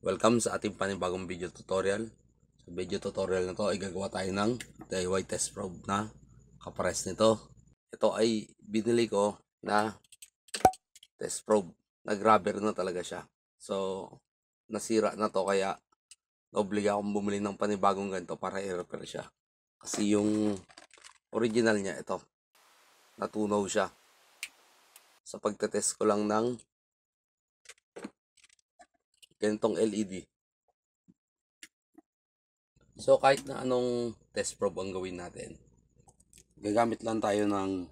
Welcome sa ating panibagong video tutorial. Sa video tutorial na to ay gagawa tayo ng DIY test probe na kapares nito. Ito ay binili ko na test probe. Nag-rubber na talaga siya. So, nasira na to kaya noblig akong bumili ng panibagong ganito para i-repair siya. Kasi yung original niya ito, natunaw siya. Sa pagtetest ko lang ng ganitong LED. So kahit na anong test probe ang gawin natin, gagamit lang tayo ng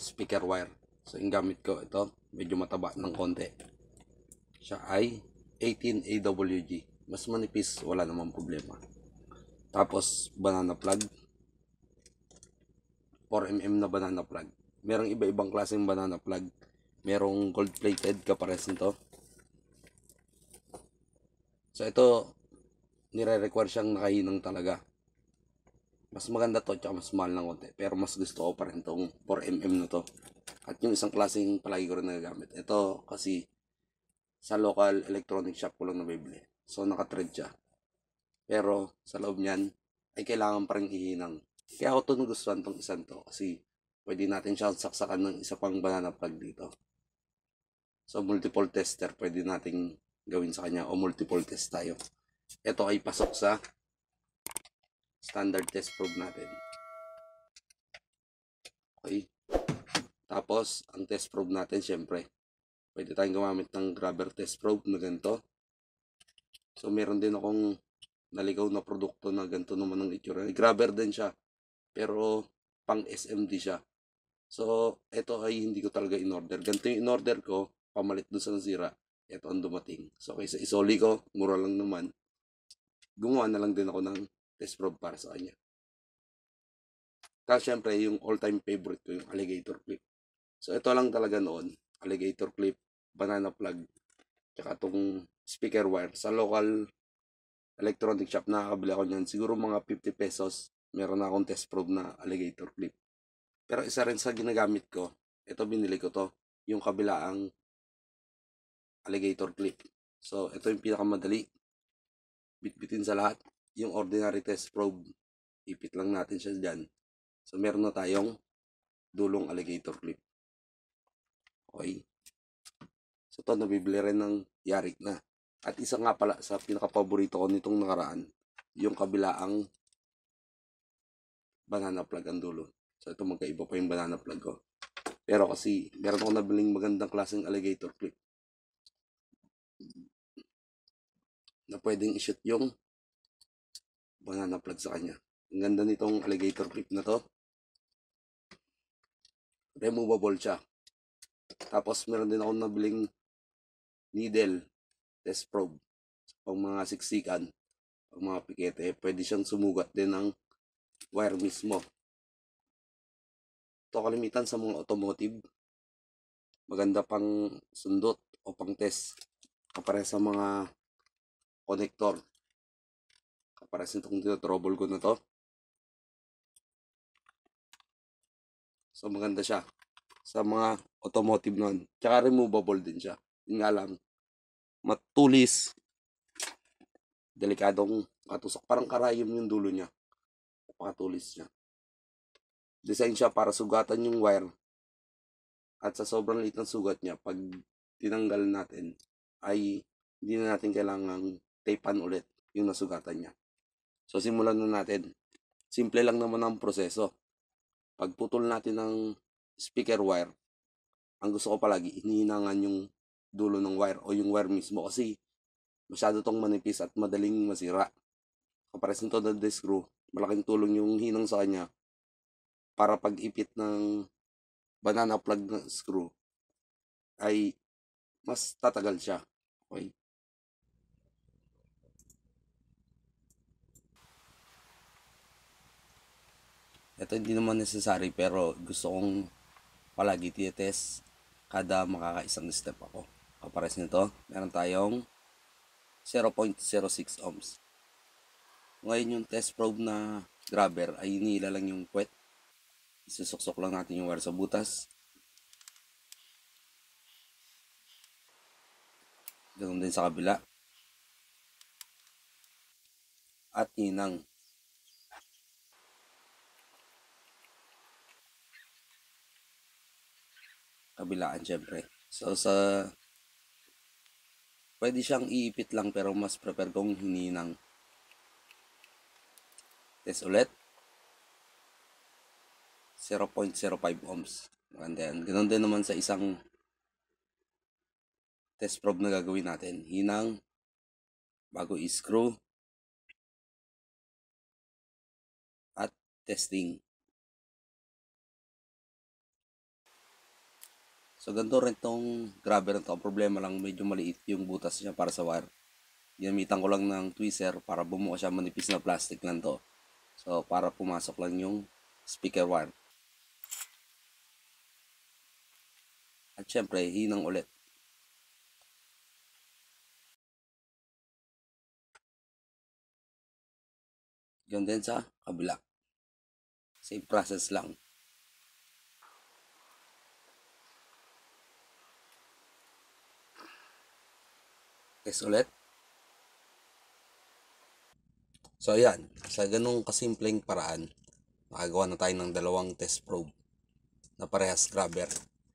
speaker wire. So yung gamit ko ito, medyo mataba ng konti. Siya ay 18 AWG. Mas manipis, wala namang problema. Tapos banana plug. 4mm na banana plug. Merong iba-ibang klaseng banana plug. Merong gold plated kapares nito So ito, nire-require siyang nakahinang talaga. Mas maganda to, tsaka mas mahal ng konti. Pero mas gusto ko pa rin tong 4mm na to. At yung isang klaseng palagi ko rin nagagamit. Ito kasi sa local electronic shop ko lang nabibili. So naka-thread siya. Pero sa loob niyan, ay kailangan pa rin ihinang. Kaya ako to nagustuhan tong isang to. Kasi pwede natin siyang saksakan ng isa pang banana plug dito. So multiple tester pwede nating gawin sa kanya o multiple test tayo. Ito ay pasok sa standard test probe natin. Okay. Tapos, ang test probe natin, syempre, pwede tayong gumamit ng grabber test probe na ganito. So, meron din akong naligaw na produkto na ganito naman ang itsura. Grabber din siya. Pero, pang SMD siya. So, ito ay hindi ko talaga in-order. Ganito yung in-order ko, pamalit dun sa nasira. Ito ang dumating. So, kaysa isoli ko, mura lang naman, gumawa na lang din ako ng test probe para sa kanya. Kasi syempre, yung all-time favorite ko, yung alligator clip. So, ito lang talaga noon. Alligator clip, banana plug, tsaka itong speaker wire. Sa local electronic shop, nakakabili ako niyan. Siguro mga 50 pesos, meron na akong test probe na alligator clip. Pero isa rin sa ginagamit ko, ito binili ko to, yung kabilaang alligator clip. So, ito yung pinakamadali. Bitbitin sa lahat. Yung ordinary test probe, ipit lang natin siya dyan. So, meron na tayong dulong alligator clip. Okay. So, ito, nabibili rin ng yarik na. At isa nga pala sa pinaka ko nitong nakaraan, yung kabilaang banana plug ang dulo. So, ito magkaiba pa yung banana plug ko. Pero kasi, meron ako nabiling magandang klaseng alligator clip na pwedeng ishoot yung banana plug sa kanya. Ang ganda nitong alligator clip na to. Removable siya. Tapos meron din ako nabiling needle test probe pang mga siksikan, pang mga pikete. Pwede siyang sumugat din ng wire mismo. Ito kalimitan sa mga automotive. Maganda pang sundot o pang test. Kapare sa mga connector. Kaparasin itong trouble ko na to. So maganda siya sa mga automotive nun. Tsaka removable din siya. Yun nga lang, matulis. Delikadong katusok. Parang karayom yung dulo niya. Pakatulis niya. Design siya para sugatan yung wire. At sa sobrang liit ng sugat niya, pag tinanggal natin, ay hindi na natin kailangang taypan ulit yung nasugatan niya. So simulan na natin. Simple lang naman ang proseso. Pagputol natin ng speaker wire, ang gusto ko palagi, inihinangan yung dulo ng wire o yung wire mismo kasi masyado tong manipis at madaling masira. Kapares nito na screw, malaking tulong yung hinang sa kanya para pag-ipit ng banana plug ng screw ay mas tatagal siya. Okay? Ito hindi naman necessary pero gusto kong palagi tiyetest kada makakaisang step ako. Kapares nito, meron tayong 0.06 ohms. Ngayon yung test probe na grabber ay iniila lang yung puwet. Isusuksok lang natin yung wire sa butas. Ganun din sa kabila. At inang kabilaan syempre. So sa pwede siyang iipit lang pero mas prefer kong hininang. Test ulit. 0.05 ohms. And then, ganun din naman sa isang test probe na gagawin natin. Hinang bago i-screw at testing. So ganito rin tong grabber na ito. Ang problema lang medyo maliit yung butas niya para sa wire. Ginamitan ko lang ng tweezer para bumuo siya manipis na plastic lang to. So para pumasok lang yung speaker wire. At syempre hinang ulit. Ganun din sa kabila. Same process lang. Test ulit. So ayan, sa ganung kasimpleng paraan, nakagawa na tayo ng dalawang test probe na parehas grabber.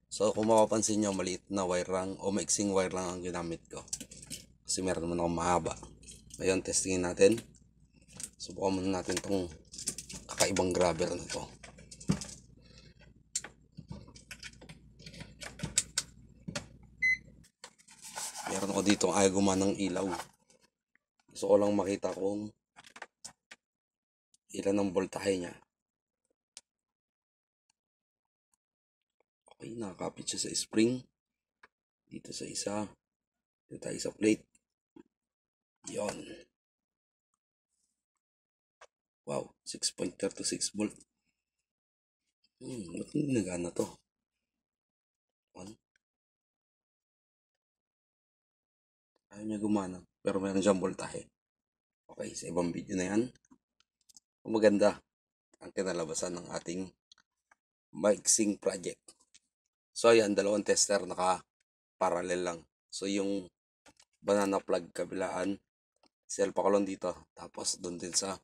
So kung mapapansin nyo, maliit na wire lang o mixing wire lang ang ginamit ko. Kasi meron naman akong mahaba. Ngayon, testingin natin. Subukan muna natin tong kakaibang grabber na to. meron ako dito ayaw gumanang ilaw gusto ko lang makita kung ilan ang voltahe niya okay nakakapit siya sa spring dito sa isa dito tayo sa plate yon wow 6.36 volt hmm ba't nagana to 1 ayaw niya gumana. Pero meron siyang voltahe. Okay, sa ibang video na yan. Maganda ang kinalabasan ng ating mixing project. So ayan, dalawang tester naka parallel lang. So yung banana plug kabilaan, selpa ko lang dito. Tapos doon din sa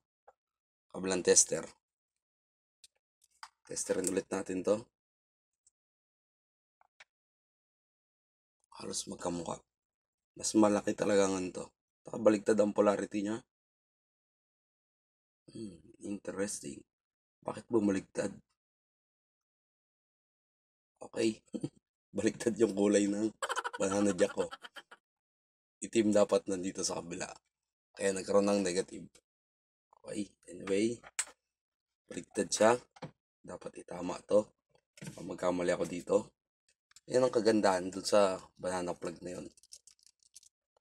kabilang tester. Testerin ulit natin to. Halos magkamukha. Mas malaki talaga ng ano to. Nakabaligtad ang polarity niya. Hmm, interesting. Bakit bumaligtad? Okay. Baligtad yung kulay ng banana jack ko. Oh. Itim dapat nandito sa kabila. Kaya nagkaroon ng negative. Okay. Anyway. Baligtad siya. Dapat itama to. Pag magkamali ako dito. Yan ang kagandahan dun sa banana plug na yun.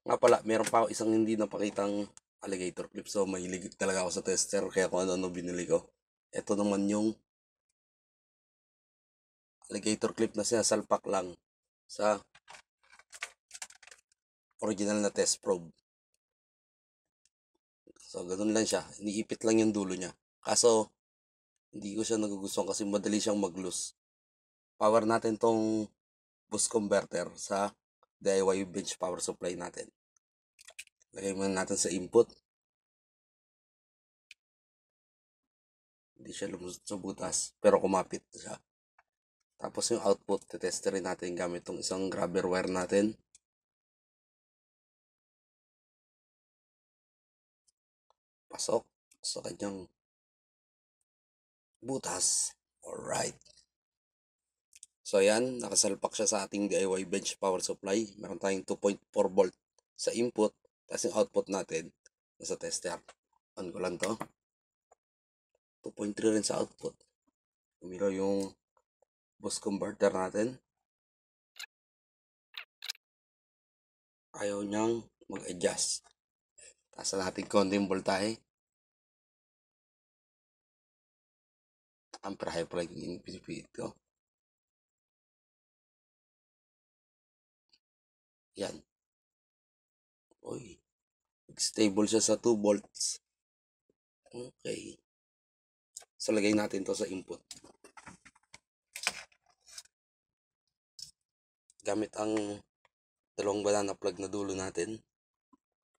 Nga pala, meron pa ako isang hindi napakitang alligator clip. So, mahilig talaga ako sa tester. Kaya kung ano-ano binili ko. Ito naman yung alligator clip na sinasalpak lang sa original na test probe. So, ganun lang siya. Iniipit lang yung dulo niya. Kaso, hindi ko siya nagugustuhan kasi madali siyang mag-loose. Power natin tong boost converter sa DIY bench power supply natin. Lagay muna natin sa input. Hindi siya lumusot sa butas, pero kumapit siya. Tapos yung output, titest rin natin gamit tong isang grabber wire natin. Pasok sa kanyang butas. Alright. So ayan, nakasalpak siya sa ating DIY bench power supply. Meron tayong 2.4 volt sa input tapos yung output natin, nasa tester. On ko lang to. 2.3 rin sa output. Tumiro yung bus converter natin. Ayaw niyang mag-adjust. Taas na natin konti yung voltahe. Ampere high pala yung pinipit ko. Yan. Uy, stable siya sa 2 volts. Okay. So, lagay natin to sa input. Gamit ang dalawang banana plug na dulo natin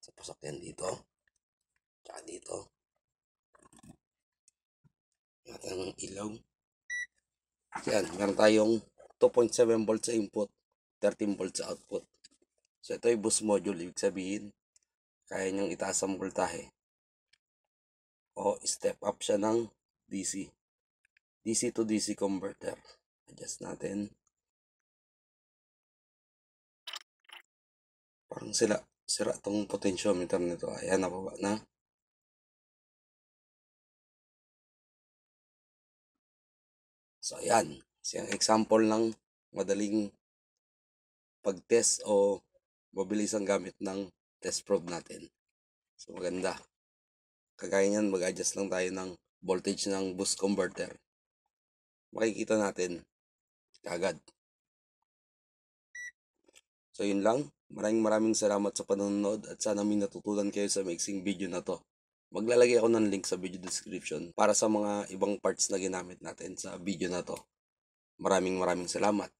sa pasakyan dito. Tsaka dito. Natin ang ilaw. Yan, meron tayong 2.7 volts sa input, 13 volts sa output. So ito ay boost module, ibig sabihin, kaya niyang itaas ang voltahe. O step up siya ng DC. DC to DC converter. Adjust natin. Parang sila, sira tong potentiometer nito. Ayan, nababa na. So ayan, siyang example ng madaling pag-test o mabilis ang gamit ng test probe natin. So maganda. Kagaya niyan, mag-adjust lang tayo ng voltage ng boost converter. Makikita natin agad. So yun lang. Maraming maraming salamat sa panonood at sana may natutunan kayo sa mixing video na to. Maglalagay ako ng link sa video description para sa mga ibang parts na ginamit natin sa video na to. Maraming maraming salamat.